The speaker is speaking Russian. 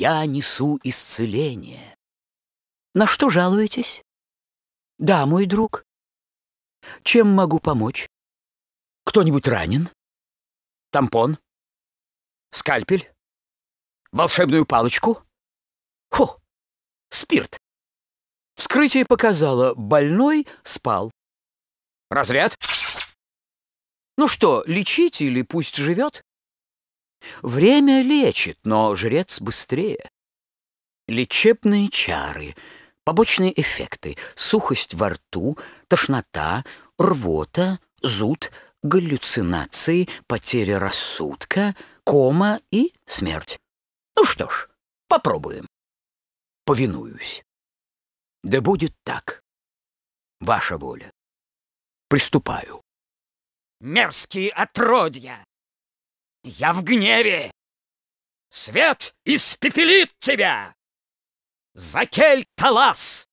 я несу исцеление. На что жалуетесь? Да, мой друг. Чем могу помочь? Кто-нибудь ранен? Тампон? Скальпель? Волшебную палочку? Хо! Спирт. Вскрытие показало, больной спал. Разряд? Ну что, лечить или пусть живет? Время лечит, но жрец быстрее. Лечебные чары, побочные эффекты, сухость во рту, тошнота, рвота, зуд, галлюцинации, потеря рассудка, кома и смерть. Ну что ж, попробуем. Повинуюсь. Да будет так. Ваша воля. Приступаю. Мерзкие отродья! Я в гневе! Свет испепелит тебя! Закель Талас!